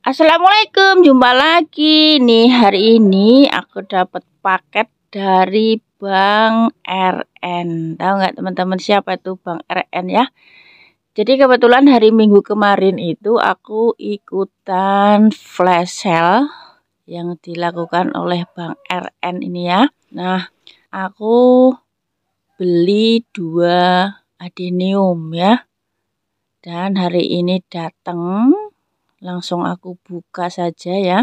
Assalamualaikum, jumpa lagi. Nih hari ini aku dapat paket dari Bang RN. Tahu nggak teman-teman siapa itu Bang RN ya? Jadi kebetulan hari Minggu kemarin itu aku ikutan flash sale yang dilakukan oleh Bang RN ini ya. Nah, aku beli dua adenium ya. Dan hari ini datang langsung aku buka saja ya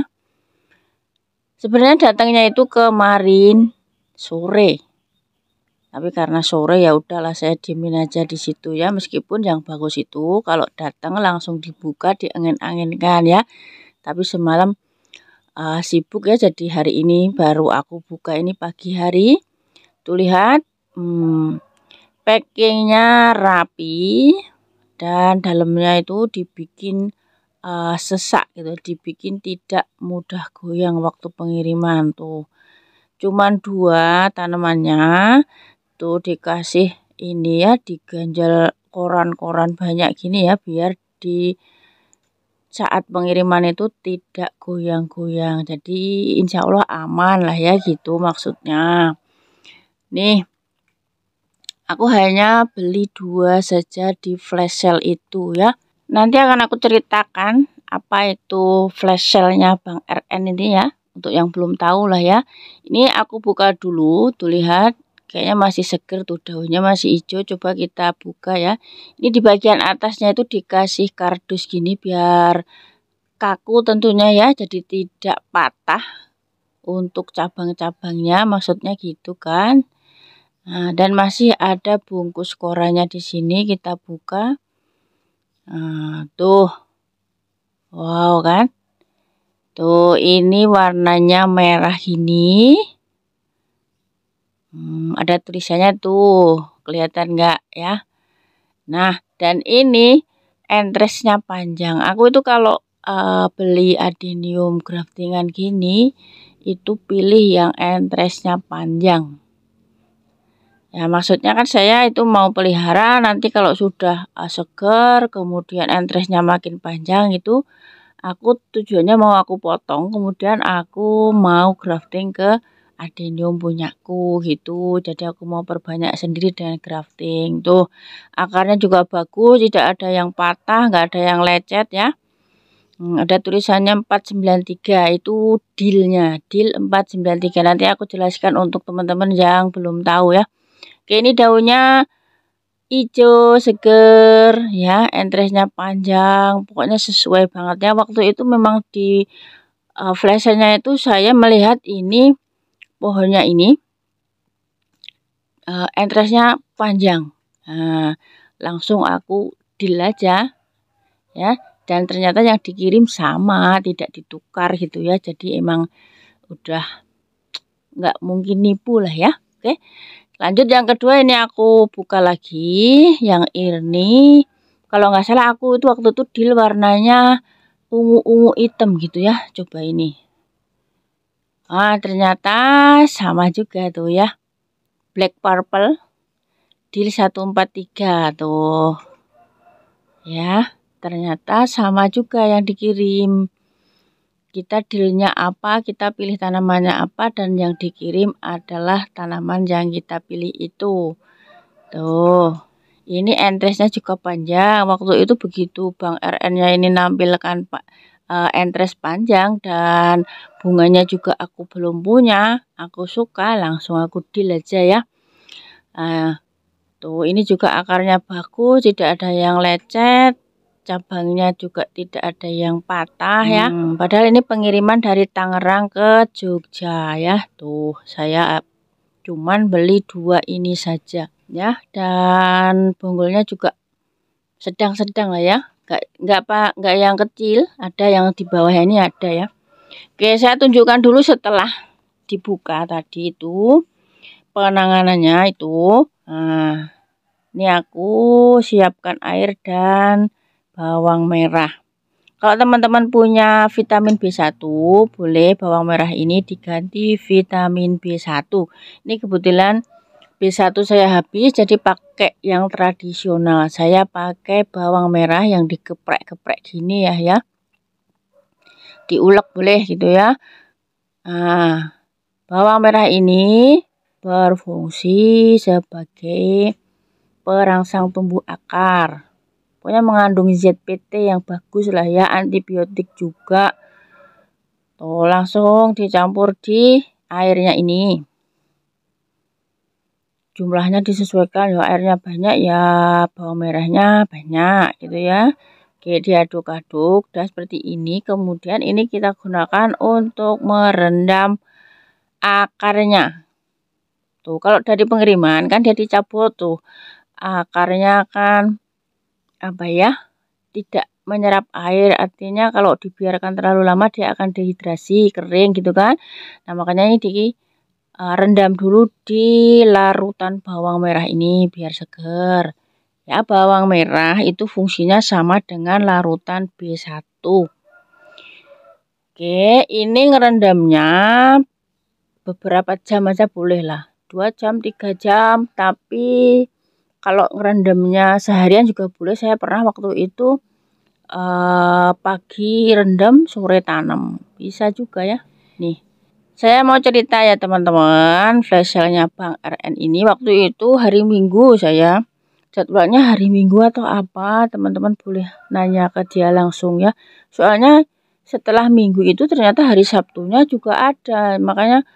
sebenarnya datangnya itu kemarin sore tapi karena sore ya udahlah saya diemin aja di situ ya meskipun yang bagus itu kalau datang langsung dibuka diangin-anginkan ya tapi semalam uh, sibuk ya jadi hari ini baru aku buka ini pagi hari tuh lihat hmm, packingnya rapi dan dalamnya itu dibikin uh, sesak gitu dibikin tidak mudah goyang waktu pengiriman tuh cuman dua tanamannya tuh dikasih ini ya diganjal koran-koran banyak gini ya biar di saat pengiriman itu tidak goyang-goyang jadi insya Allah aman lah ya gitu maksudnya nih aku hanya beli dua saja di flash sale itu ya Nanti akan aku ceritakan apa itu flash sale-nya Bank RN ini ya. Untuk yang belum tahu lah ya. Ini aku buka dulu, tuh lihat kayaknya masih seger tuh daunnya masih hijau. Coba kita buka ya. Ini di bagian atasnya itu dikasih kardus gini biar kaku tentunya ya, jadi tidak patah untuk cabang-cabangnya maksudnya gitu kan. Nah, dan masih ada bungkus korannya di sini kita buka. Nah, tuh. Wow kan? Tuh ini warnanya merah ini. Hmm, ada tulisannya tuh. Kelihatan nggak ya? Nah dan ini entresnya panjang. Aku itu kalau uh, beli adenium graftingan gini itu pilih yang entresnya panjang. Ya maksudnya kan saya itu mau pelihara nanti kalau sudah ah, seger kemudian entresnya makin panjang itu aku tujuannya mau aku potong kemudian aku mau grafting ke adenium punyaku gitu jadi aku mau perbanyak sendiri dengan grafting tuh akarnya juga bagus tidak ada yang patah nggak ada yang lecet ya hmm, ada tulisannya 493 itu dealnya deal 493 nanti aku jelaskan untuk teman-teman yang belum tahu ya Oke, ini daunnya hijau, seger ya, entresnya panjang, pokoknya sesuai banget ya. Waktu itu memang di uh, flashnya itu saya melihat ini pohonnya ini uh, eh, entresnya panjang. Nah, langsung aku deal ya. Dan ternyata yang dikirim sama, tidak ditukar gitu ya. Jadi emang udah nggak mungkin nipu lah ya. Oke. Okay lanjut yang kedua ini aku buka lagi yang ini kalau nggak salah aku itu waktu itu deal warnanya ungu-ungu hitam gitu ya coba ini ah ternyata sama juga tuh ya black purple deal 143 tuh ya ternyata sama juga yang dikirim kita dealnya apa, kita pilih tanamannya apa, dan yang dikirim adalah tanaman yang kita pilih itu. Tuh, ini entresnya juga panjang. Waktu itu begitu Bang RN-nya ini nampilkan Pak eh, entres panjang dan bunganya juga aku belum punya. Aku suka, langsung aku deal aja ya. Uh, tuh, ini juga akarnya bagus, tidak ada yang lecet cabangnya juga tidak ada yang patah ya. hmm. ya. Padahal ini pengiriman dari Tangerang ke Jogja ya. Tuh, saya eh, cuman beli dua ini saja ya dan bonggolnya juga sedang-sedang lah ya. Gak nggak pak nggak yang kecil, ada yang di bawah ini ada ya. Oke, saya tunjukkan dulu setelah dibuka tadi itu penanganannya itu. Nah, ini aku siapkan air dan bawang merah. Kalau teman-teman punya vitamin B1, boleh bawang merah ini diganti vitamin B1. Ini kebetulan B1 saya habis, jadi pakai yang tradisional. Saya pakai bawang merah yang dikeprek-keprek gini ya, ya. Diulek boleh gitu ya. Nah, bawang merah ini berfungsi sebagai perangsang tumbuh akar pokoknya mengandung ZPT yang bagus lah ya antibiotik juga tuh langsung dicampur di airnya ini jumlahnya disesuaikan ya airnya banyak ya bawang merahnya banyak gitu ya Oke, diaduk-aduk dan seperti ini. Kemudian ini kita gunakan untuk merendam akarnya. Tuh, kalau dari pengiriman kan dia dicabut tuh. Akarnya kan apa ya tidak menyerap air artinya kalau dibiarkan terlalu lama dia akan dehidrasi kering gitu kan nah makanya ini di uh, rendam dulu di larutan bawang merah ini biar seger ya bawang merah itu fungsinya sama dengan larutan B1 oke ini ngerendamnya beberapa jam aja boleh lah 2 jam 3 jam tapi kalau rendamnya seharian juga boleh saya pernah waktu itu eh, pagi rendam sore tanam bisa juga ya nih saya mau cerita ya teman-teman flash sale-nya Bang RN ini waktu itu hari Minggu saya jadwalnya hari Minggu atau apa teman-teman boleh nanya ke dia langsung ya soalnya setelah minggu itu ternyata hari Sabtunya juga ada makanya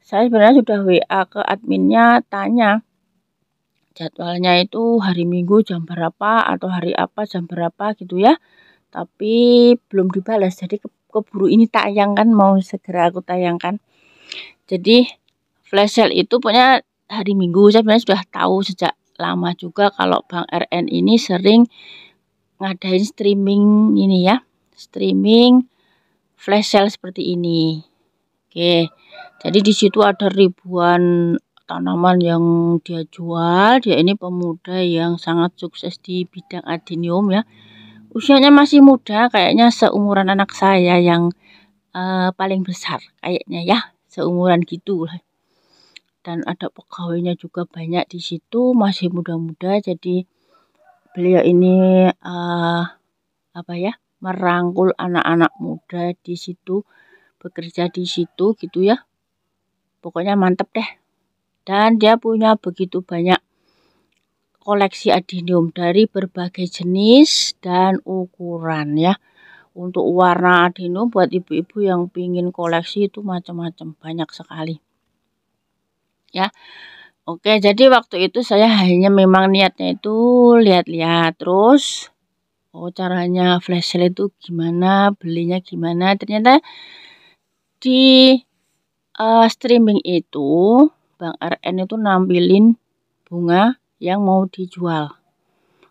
saya sebenarnya sudah WA ke adminnya tanya jadwalnya itu hari Minggu jam berapa atau hari apa jam berapa gitu ya. Tapi belum dibalas. Jadi ke keburu ini tayang kan mau segera aku tayangkan. Jadi flash sale itu punya hari Minggu saya sebenarnya sudah tahu sejak lama juga kalau Bang RN ini sering ngadain streaming ini ya. Streaming flash sale seperti ini. Oke. Jadi di situ ada ribuan tanaman yang dia jual. Dia ini pemuda yang sangat sukses di bidang adenium ya. Usianya masih muda, kayaknya seumuran anak saya yang uh, paling besar kayaknya ya, seumuran gitu Dan ada pegawainya juga banyak di situ, masih muda-muda jadi beliau ini uh, apa ya? merangkul anak-anak muda di situ, bekerja di situ gitu ya. Pokoknya mantep deh. Dan dia punya begitu banyak koleksi adenium dari berbagai jenis dan ukuran ya. Untuk warna adenium buat ibu-ibu yang pingin koleksi itu macam-macam banyak sekali. Ya. Oke, jadi waktu itu saya hanya memang niatnya itu lihat-lihat terus oh caranya flash sale itu gimana, belinya gimana. Ternyata di uh, streaming itu Bank RN itu nampilin bunga yang mau dijual.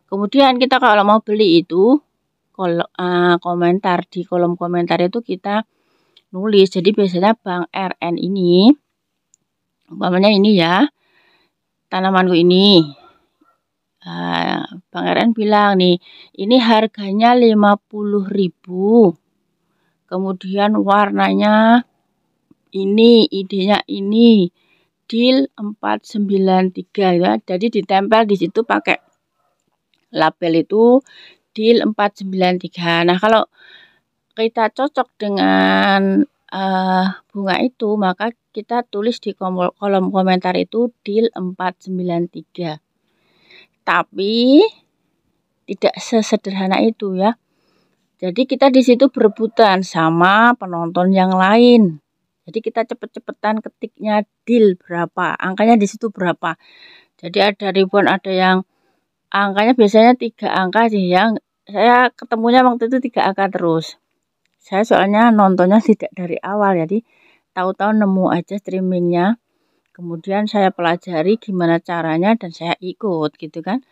Kemudian kita kalau mau beli itu eh, komentar di kolom komentar itu kita nulis. Jadi biasanya Bank RN ini umpamanya ini ya tanamanku ini. Uh, eh, Bang RN bilang nih, ini harganya 50.000. Kemudian warnanya ini, idenya ini deal 493 ya. Jadi ditempel di situ pakai label itu deal 493. Nah, kalau kita cocok dengan uh, bunga itu, maka kita tulis di kolom, kolom komentar itu deal 493. Tapi tidak sesederhana itu ya. Jadi kita di situ berebutan sama penonton yang lain. Jadi kita cepet-cepetan ketiknya deal berapa, angkanya di situ berapa. Jadi ada ribuan, ada yang angkanya biasanya tiga angka sih yang saya ketemunya waktu itu tiga angka terus. Saya soalnya nontonnya tidak dari awal, jadi tahu-tahu nemu aja streamingnya. Kemudian saya pelajari gimana caranya dan saya ikut gitu kan.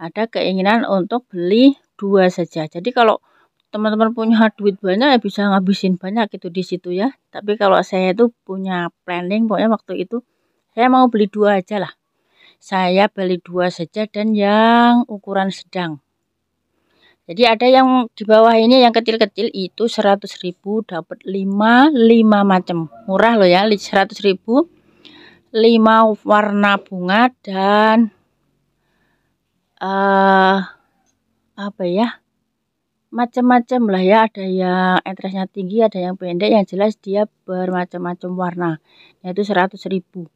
Ada keinginan untuk beli dua saja. Jadi kalau teman-teman punya duit banyak ya bisa ngabisin banyak gitu di situ ya tapi kalau saya itu punya planning pokoknya waktu itu saya mau beli dua aja lah saya beli dua saja dan yang ukuran sedang jadi ada yang di bawah ini yang kecil-kecil itu 100.000 dapat 5 5 macam murah loh ya 100.000 5 warna bunga dan eh uh, apa ya macam-macam lah ya ada yang entresnya tinggi ada yang pendek yang jelas dia bermacam-macam warna yaitu 100 ribu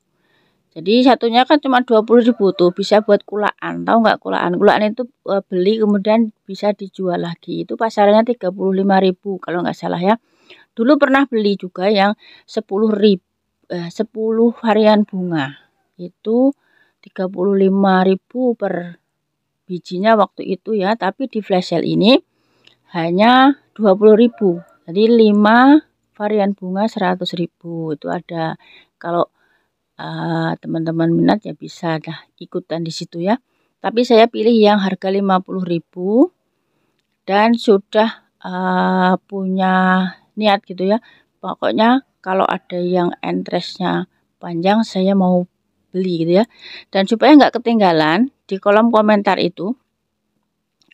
jadi satunya kan cuma 20 ribu tuh bisa buat kulaan tahu nggak kulaan kulaan itu eh, beli kemudian bisa dijual lagi itu pasarnya 35 ribu kalau nggak salah ya dulu pernah beli juga yang 10 ribu eh, 10 varian bunga itu 35 ribu per bijinya waktu itu ya tapi di flash sale ini hanya 20.000 jadi 5 varian bunga 100.000 itu ada kalau eh, teman-teman uh, minat ya bisa dah ikutan di situ ya tapi saya pilih yang harga 50.000 dan sudah uh, punya niat gitu ya pokoknya kalau ada yang entresnya panjang saya mau beli gitu ya dan supaya nggak ketinggalan di kolom komentar itu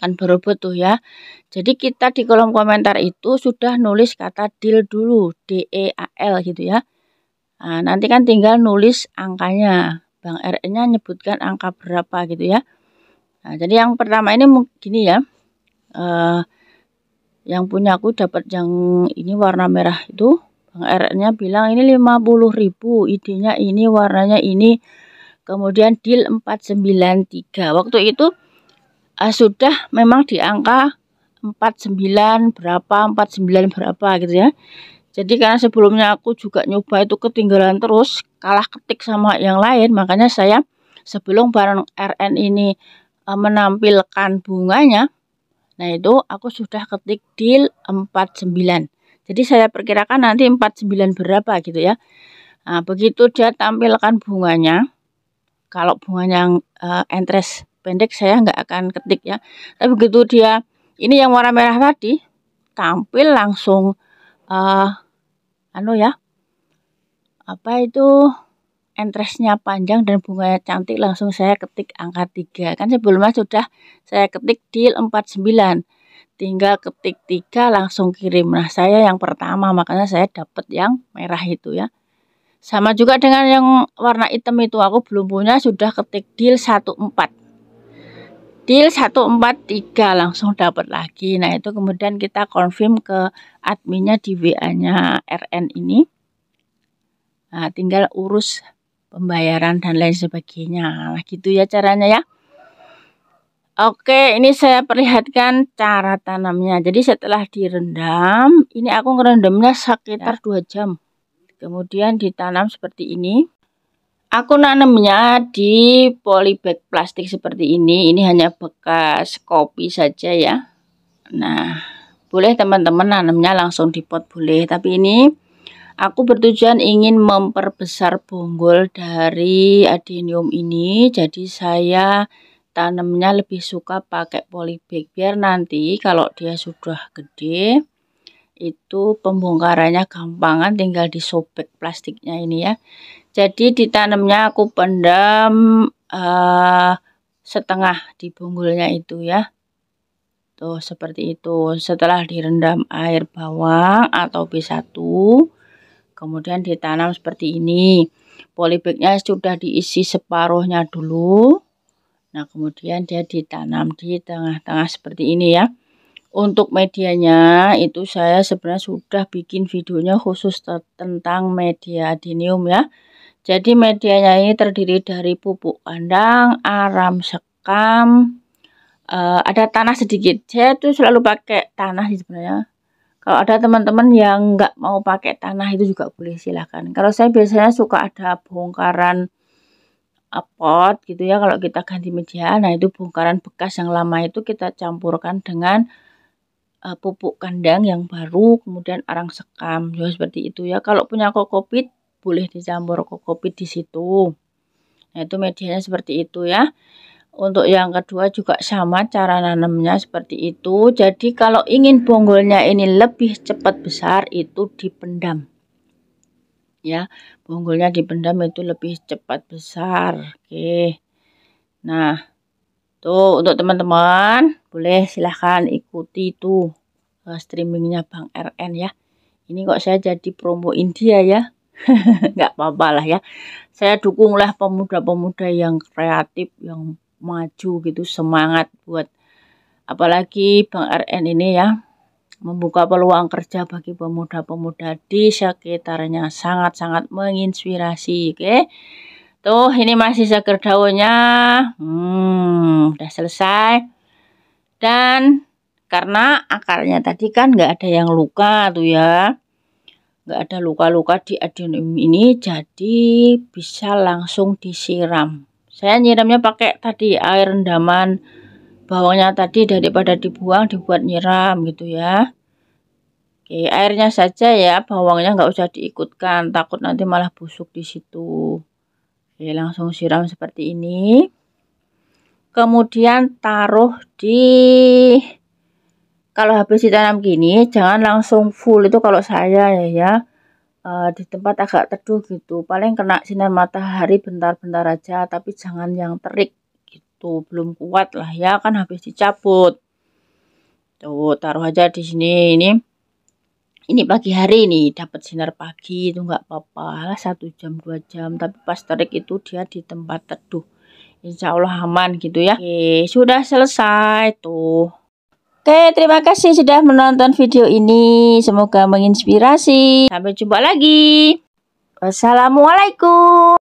kan berebut tuh ya. Jadi kita di kolom komentar itu sudah nulis kata deal dulu, D E A L gitu ya. Nah, nanti kan tinggal nulis angkanya. Bang r nya nyebutkan angka berapa gitu ya. Nah, jadi yang pertama ini gini ya. Eh, yang punya aku dapat yang ini warna merah itu. Bang r nya bilang ini ribu, idenya ini, warnanya ini. Kemudian deal 493. Waktu itu uh, sudah memang di angka 49 berapa 49 berapa gitu ya jadi karena sebelumnya aku juga nyoba itu ketinggalan terus kalah ketik sama yang lain makanya saya sebelum barang RN ini uh, menampilkan bunganya nah itu aku sudah ketik di 49 jadi saya perkirakan nanti 49 berapa gitu ya nah begitu dia tampilkan bunganya kalau bunganya yang uh, eh, entres pendek saya nggak akan ketik ya tapi begitu dia ini yang warna merah tadi tampil langsung uh, anu ya apa itu entresnya panjang dan bunganya cantik langsung saya ketik angka 3 kan sebelumnya sudah saya ketik deal 49 tinggal ketik 3 langsung kirim nah saya yang pertama makanya saya dapat yang merah itu ya sama juga dengan yang warna hitam itu aku belum punya sudah ketik deal 14 deal 143 langsung dapat lagi. Nah, itu kemudian kita confirm ke adminnya di WA-nya RN ini. Nah, tinggal urus pembayaran dan lain sebagainya. Nah, gitu ya caranya ya. Oke, ini saya perlihatkan cara tanamnya. Jadi setelah direndam, ini aku ngerendamnya sekitar 2 ya. jam. Kemudian ditanam seperti ini. Aku nanemnya di polybag plastik seperti ini. Ini hanya bekas kopi saja ya. Nah, boleh teman-teman nanemnya langsung di pot boleh. Tapi ini aku bertujuan ingin memperbesar bonggol dari adenium ini. Jadi saya tanamnya lebih suka pakai polybag biar nanti kalau dia sudah gede itu pembongkarannya gampangan tinggal disobek plastiknya ini ya jadi ditanamnya aku pendam uh, setengah di bunggulnya itu ya tuh seperti itu setelah direndam air bawang atau B1 kemudian ditanam seperti ini polybagnya sudah diisi separuhnya dulu nah kemudian dia ditanam di tengah-tengah seperti ini ya untuk medianya itu saya sebenarnya sudah bikin videonya khusus tentang media adenium ya. Jadi medianya ini terdiri dari pupuk kandang, aram sekam, e, ada tanah sedikit. Saya tuh selalu pakai tanah sih sebenarnya. Kalau ada teman-teman yang nggak mau pakai tanah itu juga boleh silahkan. Kalau saya biasanya suka ada bongkaran eh, pot gitu ya kalau kita ganti media nah itu bongkaran bekas yang lama itu kita campurkan dengan uh, pupuk kandang yang baru, kemudian arang sekam, ya seperti itu ya. Kalau punya kokopit boleh dicampur kokopit di situ. Nah, itu medianya seperti itu ya. Untuk yang kedua juga sama cara nanamnya seperti itu. Jadi kalau ingin bonggolnya ini lebih cepat besar itu dipendam. Ya, bonggolnya dipendam itu lebih cepat besar. Oke. Nah, tuh untuk teman-teman boleh silahkan ikuti tuh eh, streamingnya Bang RN ya ini kok saya jadi promo India ya nggak apa-apa lah ya saya dukunglah pemuda-pemuda yang kreatif yang maju gitu semangat buat apalagi Bang RN ini ya membuka peluang kerja bagi pemuda-pemuda di sekitarnya sangat-sangat menginspirasi oke okay? tuh ini masih seger daunnya hmm udah selesai dan karena akarnya tadi kan nggak ada yang luka tuh ya nggak ada luka-luka di adenium ini jadi bisa langsung disiram saya nyiramnya pakai tadi air rendaman bawangnya tadi daripada dibuang dibuat nyiram gitu ya Oke, airnya saja ya bawangnya nggak usah diikutkan takut nanti malah busuk di situ Oke, langsung siram seperti ini kemudian taruh di kalau habis ditanam gini jangan langsung full itu kalau saya ya ya eh, di tempat agak teduh gitu paling kena sinar matahari bentar-bentar aja tapi jangan yang terik gitu belum kuat lah ya kan habis dicabut tuh taruh aja di sini ini ini pagi hari ini dapat sinar pagi itu nggak apa-apa satu jam dua jam tapi pas terik itu dia di tempat teduh Insya Allah aman gitu ya. Oke, sudah selesai tuh. Oke, terima kasih sudah menonton video ini. Semoga menginspirasi. Sampai jumpa lagi. Wassalamualaikum.